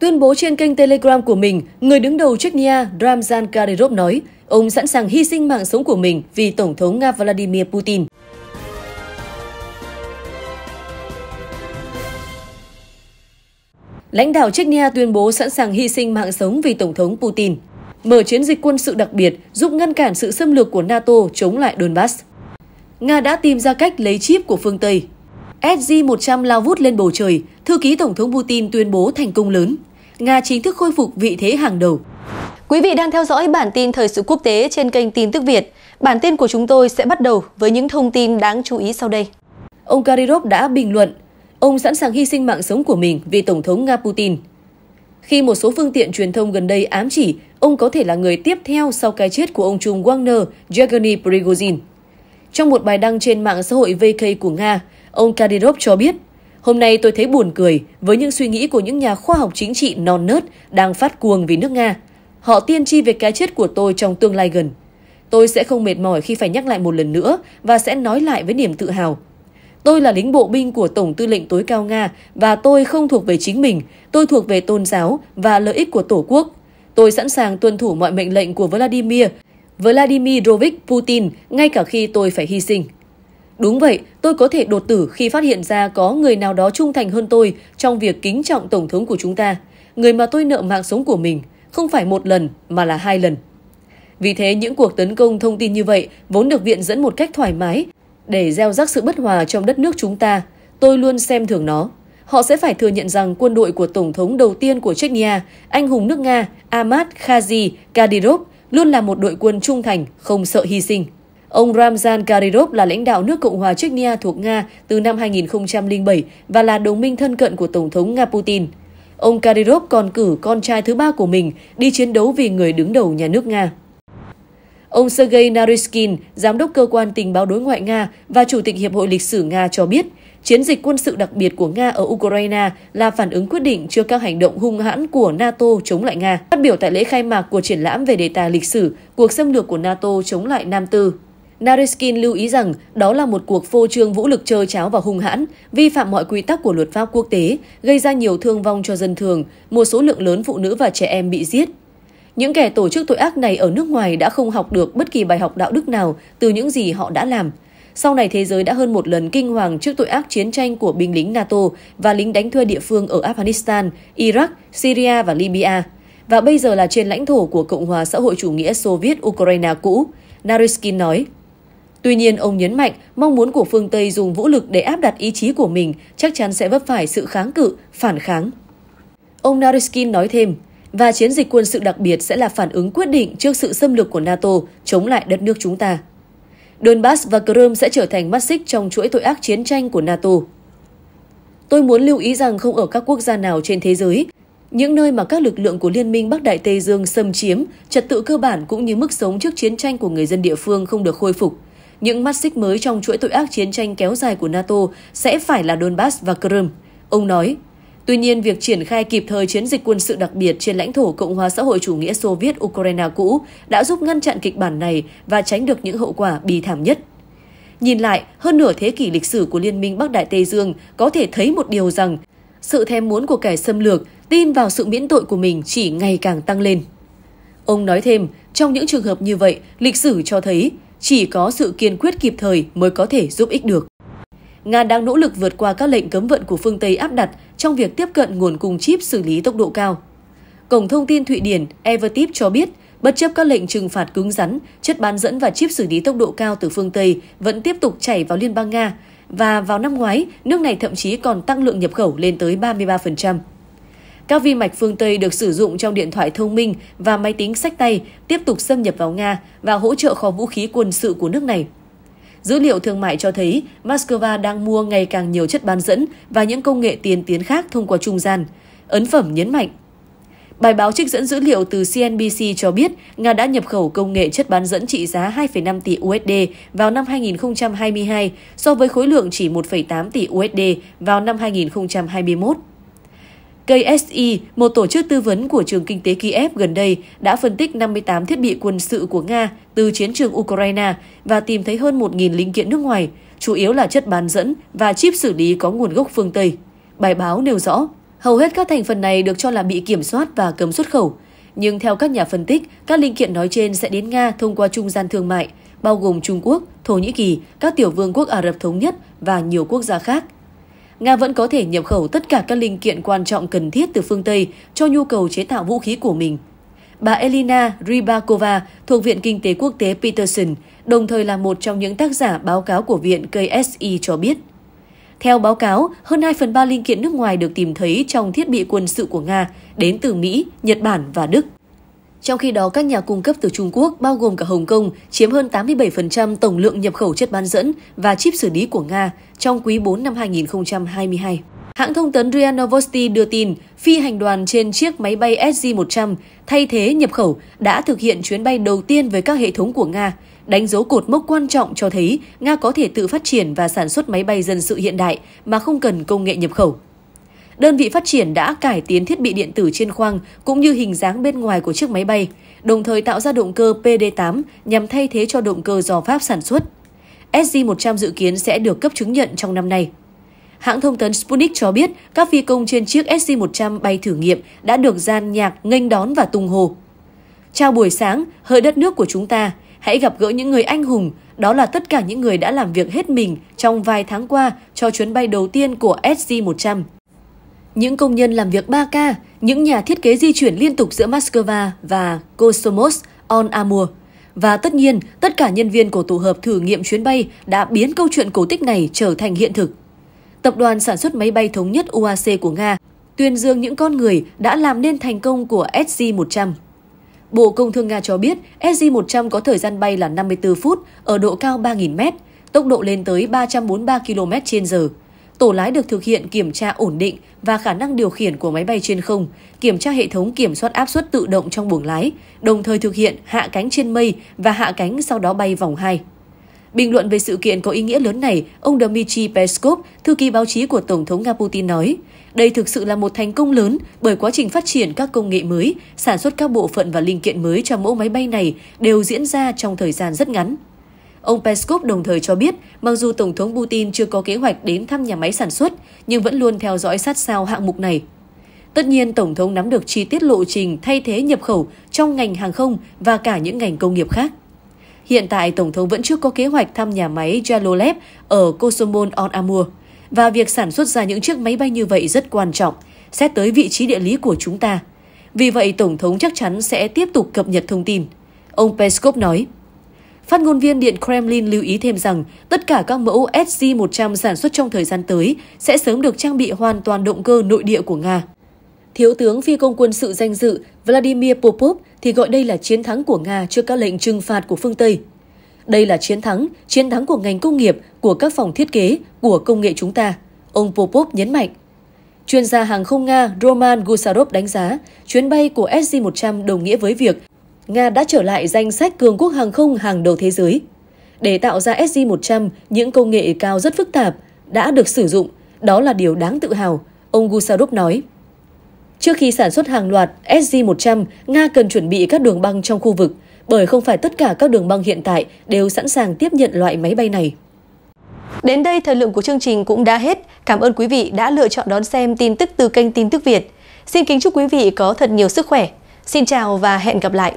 Tuyên bố trên kênh Telegram của mình, người đứng đầu Chechnya Ramzan Kadyrov nói ông sẵn sàng hy sinh mạng sống của mình vì Tổng thống Nga Vladimir Putin. Lãnh đạo Chechnya tuyên bố sẵn sàng hy sinh mạng sống vì Tổng thống Putin. Mở chiến dịch quân sự đặc biệt giúp ngăn cản sự xâm lược của NATO chống lại Donbass. Nga đã tìm ra cách lấy chip của phương Tây. SG-100 lao vút lên bầu trời, thư ký Tổng thống Putin tuyên bố thành công lớn. Nga chính thức khôi phục vị thế hàng đầu. Quý vị đang theo dõi bản tin thời sự quốc tế trên kênh Tin tức Việt. Bản tin của chúng tôi sẽ bắt đầu với những thông tin đáng chú ý sau đây. Ông Kadyrov đã bình luận, ông sẵn sàng hy sinh mạng sống của mình vì Tổng thống Nga Putin. Khi một số phương tiện truyền thông gần đây ám chỉ ông có thể là người tiếp theo sau cái chết của ông Trung Wagner Yevgeny Prigozhin. Trong một bài đăng trên mạng xã hội VK của Nga, ông Kadyrov cho biết Hôm nay tôi thấy buồn cười với những suy nghĩ của những nhà khoa học chính trị non nớt đang phát cuồng vì nước Nga. Họ tiên tri về cái chết của tôi trong tương lai gần. Tôi sẽ không mệt mỏi khi phải nhắc lại một lần nữa và sẽ nói lại với niềm tự hào. Tôi là lính bộ binh của Tổng tư lệnh tối cao Nga và tôi không thuộc về chính mình, tôi thuộc về tôn giáo và lợi ích của Tổ quốc. Tôi sẵn sàng tuân thủ mọi mệnh lệnh của Vladimir, Vladimir Vladimirovich Putin ngay cả khi tôi phải hy sinh. Đúng vậy, tôi có thể đột tử khi phát hiện ra có người nào đó trung thành hơn tôi trong việc kính trọng Tổng thống của chúng ta, người mà tôi nợ mạng sống của mình, không phải một lần mà là hai lần. Vì thế những cuộc tấn công thông tin như vậy vốn được viện dẫn một cách thoải mái để gieo rắc sự bất hòa trong đất nước chúng ta. Tôi luôn xem thường nó. Họ sẽ phải thừa nhận rằng quân đội của Tổng thống đầu tiên của Chechnya, anh hùng nước Nga Ahmad Khazi Kadyrov luôn là một đội quân trung thành, không sợ hy sinh. Ông Ramzan Kadyrov là lãnh đạo nước Cộng hòa Chechnya thuộc Nga từ năm 2007 và là đồng minh thân cận của Tổng thống Nga Putin. Ông Kadyrov còn cử con trai thứ ba của mình đi chiến đấu vì người đứng đầu nhà nước Nga. Ông Sergei Naryshkin, giám đốc cơ quan tình báo đối ngoại Nga và chủ tịch Hiệp hội lịch sử Nga cho biết, chiến dịch quân sự đặc biệt của Nga ở Ukraine là phản ứng quyết định trước các hành động hung hãn của NATO chống lại Nga. Phát biểu tại lễ khai mạc của triển lãm về đề tài lịch sử cuộc xâm lược của NATO chống lại Nam Tư, Nareskin lưu ý rằng đó là một cuộc phô trương vũ lực trơ cháo và hung hãn, vi phạm mọi quy tắc của luật pháp quốc tế, gây ra nhiều thương vong cho dân thường, một số lượng lớn phụ nữ và trẻ em bị giết. Những kẻ tổ chức tội ác này ở nước ngoài đã không học được bất kỳ bài học đạo đức nào từ những gì họ đã làm. Sau này thế giới đã hơn một lần kinh hoàng trước tội ác chiến tranh của binh lính NATO và lính đánh thuê địa phương ở Afghanistan, Iraq, Syria và Libya. Và bây giờ là trên lãnh thổ của Cộng hòa xã hội chủ nghĩa Soviet Ukraine cũ, Nariskin nói. Tuy nhiên, ông nhấn mạnh mong muốn của phương Tây dùng vũ lực để áp đặt ý chí của mình chắc chắn sẽ vấp phải sự kháng cự, phản kháng. Ông Nariskin nói thêm, và chiến dịch quân sự đặc biệt sẽ là phản ứng quyết định trước sự xâm lược của NATO chống lại đất nước chúng ta. Donbass và Crimea sẽ trở thành mắt xích trong chuỗi tội ác chiến tranh của NATO. Tôi muốn lưu ý rằng không ở các quốc gia nào trên thế giới, những nơi mà các lực lượng của Liên minh Bắc Đại Tây Dương xâm chiếm, trật tự cơ bản cũng như mức sống trước chiến tranh của người dân địa phương không được khôi phục – những mắt xích mới trong chuỗi tội ác chiến tranh kéo dài của NATO sẽ phải là Donbass và Crimea. Ông nói, Tuy nhiên, việc triển khai kịp thời chiến dịch quân sự đặc biệt trên lãnh thổ Cộng hòa xã hội chủ nghĩa Xô Viết Ukraine cũ đã giúp ngăn chặn kịch bản này và tránh được những hậu quả bi thảm nhất. Nhìn lại, hơn nửa thế kỷ lịch sử của Liên minh Bắc Đại Tây Dương có thể thấy một điều rằng sự thèm muốn của kẻ xâm lược tin vào sự miễn tội của mình chỉ ngày càng tăng lên. Ông nói thêm, trong những trường hợp như vậy, lịch sử cho thấy chỉ có sự kiên quyết kịp thời mới có thể giúp ích được. Nga đang nỗ lực vượt qua các lệnh cấm vận của phương Tây áp đặt trong việc tiếp cận nguồn cung chip xử lý tốc độ cao. Cổng thông tin Thụy Điển Evertip cho biết, bất chấp các lệnh trừng phạt cứng rắn, chất bán dẫn và chip xử lý tốc độ cao từ phương Tây vẫn tiếp tục chảy vào Liên bang Nga, và vào năm ngoái, nước này thậm chí còn tăng lượng nhập khẩu lên tới 33%. Các vi mạch phương Tây được sử dụng trong điện thoại thông minh và máy tính sách tay tiếp tục xâm nhập vào Nga và hỗ trợ kho vũ khí quân sự của nước này. Dữ liệu thương mại cho thấy Moscow đang mua ngày càng nhiều chất bán dẫn và những công nghệ tiên tiến khác thông qua trung gian. Ấn phẩm nhấn mạnh. Bài báo trích dẫn dữ liệu từ CNBC cho biết Nga đã nhập khẩu công nghệ chất bán dẫn trị giá 2,5 tỷ USD vào năm 2022 so với khối lượng chỉ 1,8 tỷ USD vào năm 2021. KSI, một tổ chức tư vấn của trường kinh tế Kiev gần đây, đã phân tích 58 thiết bị quân sự của Nga từ chiến trường Ukraine và tìm thấy hơn 1.000 linh kiện nước ngoài, chủ yếu là chất bán dẫn và chip xử lý có nguồn gốc phương Tây. Bài báo nêu rõ, hầu hết các thành phần này được cho là bị kiểm soát và cấm xuất khẩu. Nhưng theo các nhà phân tích, các linh kiện nói trên sẽ đến Nga thông qua trung gian thương mại, bao gồm Trung Quốc, Thổ Nhĩ Kỳ, các tiểu vương quốc Ả Rập Thống Nhất và nhiều quốc gia khác – Nga vẫn có thể nhập khẩu tất cả các linh kiện quan trọng cần thiết từ phương Tây cho nhu cầu chế tạo vũ khí của mình. Bà Elina Rybakova thuộc Viện Kinh tế Quốc tế Peterson, đồng thời là một trong những tác giả báo cáo của Viện KSI cho biết. Theo báo cáo, hơn 2 phần 3 linh kiện nước ngoài được tìm thấy trong thiết bị quân sự của Nga đến từ Mỹ, Nhật Bản và Đức. Trong khi đó, các nhà cung cấp từ Trung Quốc, bao gồm cả Hồng Kông, chiếm hơn 87% tổng lượng nhập khẩu chất bán dẫn và chip xử lý của Nga trong quý 4 năm 2022. Hãng thông tấn RIA Novosti đưa tin phi hành đoàn trên chiếc máy bay SJ-100 thay thế nhập khẩu đã thực hiện chuyến bay đầu tiên với các hệ thống của Nga, đánh dấu cột mốc quan trọng cho thấy Nga có thể tự phát triển và sản xuất máy bay dân sự hiện đại mà không cần công nghệ nhập khẩu. Đơn vị phát triển đã cải tiến thiết bị điện tử trên khoang cũng như hình dáng bên ngoài của chiếc máy bay, đồng thời tạo ra động cơ PD8 nhằm thay thế cho động cơ do Pháp sản xuất. SG-100 dự kiến sẽ được cấp chứng nhận trong năm nay. Hãng thông tấn Sputnik cho biết các phi công trên chiếc SG-100 bay thử nghiệm đã được gian nhạc nghênh đón và tung hồ. Chào buổi sáng, hơi đất nước của chúng ta, hãy gặp gỡ những người anh hùng, đó là tất cả những người đã làm việc hết mình trong vài tháng qua cho chuyến bay đầu tiên của SG-100. Những công nhân làm việc 3K, những nhà thiết kế di chuyển liên tục giữa Moscow và Kosomos on Amur. Và tất nhiên, tất cả nhân viên của tổ hợp thử nghiệm chuyến bay đã biến câu chuyện cổ tích này trở thành hiện thực. Tập đoàn sản xuất máy bay thống nhất UAC của Nga tuyên dương những con người đã làm nên thành công của SZ-100. Bộ Công Thương Nga cho biết SZ-100 có thời gian bay là 54 phút ở độ cao 3.000 mét, tốc độ lên tới 343 km h tổ lái được thực hiện kiểm tra ổn định và khả năng điều khiển của máy bay trên không, kiểm tra hệ thống kiểm soát áp suất tự động trong buồng lái, đồng thời thực hiện hạ cánh trên mây và hạ cánh sau đó bay vòng 2. Bình luận về sự kiện có ý nghĩa lớn này, ông Dmitry Peskov, thư ký báo chí của Tổng thống Nga Putin nói, đây thực sự là một thành công lớn bởi quá trình phát triển các công nghệ mới, sản xuất các bộ phận và linh kiện mới cho mẫu máy bay này đều diễn ra trong thời gian rất ngắn. Ông Peskov đồng thời cho biết, mặc dù Tổng thống Putin chưa có kế hoạch đến thăm nhà máy sản xuất, nhưng vẫn luôn theo dõi sát sao hạng mục này. Tất nhiên, Tổng thống nắm được chi tiết lộ trình thay thế nhập khẩu trong ngành hàng không và cả những ngành công nghiệp khác. Hiện tại, Tổng thống vẫn chưa có kế hoạch thăm nhà máy Jalolev ở Kosomon on Amur. Và việc sản xuất ra những chiếc máy bay như vậy rất quan trọng, xét tới vị trí địa lý của chúng ta. Vì vậy, Tổng thống chắc chắn sẽ tiếp tục cập nhật thông tin. Ông Peskov nói. Phát ngôn viên Điện Kremlin lưu ý thêm rằng tất cả các mẫu SZ-100 sản xuất trong thời gian tới sẽ sớm được trang bị hoàn toàn động cơ nội địa của Nga. Thiếu tướng phi công quân sự danh dự Vladimir Popov thì gọi đây là chiến thắng của Nga trước các lệnh trừng phạt của phương Tây. Đây là chiến thắng, chiến thắng của ngành công nghiệp, của các phòng thiết kế, của công nghệ chúng ta, ông Popov nhấn mạnh. Chuyên gia hàng không Nga Roman Gusarov đánh giá chuyến bay của SJ-100 đồng nghĩa với việc Nga đã trở lại danh sách cường quốc hàng không hàng đầu thế giới. Để tạo ra SJ-100, những công nghệ cao rất phức tạp đã được sử dụng, đó là điều đáng tự hào, ông Gusarov nói. Trước khi sản xuất hàng loạt SJ-100, Nga cần chuẩn bị các đường băng trong khu vực, bởi không phải tất cả các đường băng hiện tại đều sẵn sàng tiếp nhận loại máy bay này. Đến đây thời lượng của chương trình cũng đã hết. Cảm ơn quý vị đã lựa chọn đón xem tin tức từ kênh Tin tức Việt. Xin kính chúc quý vị có thật nhiều sức khỏe. Xin chào và hẹn gặp lại!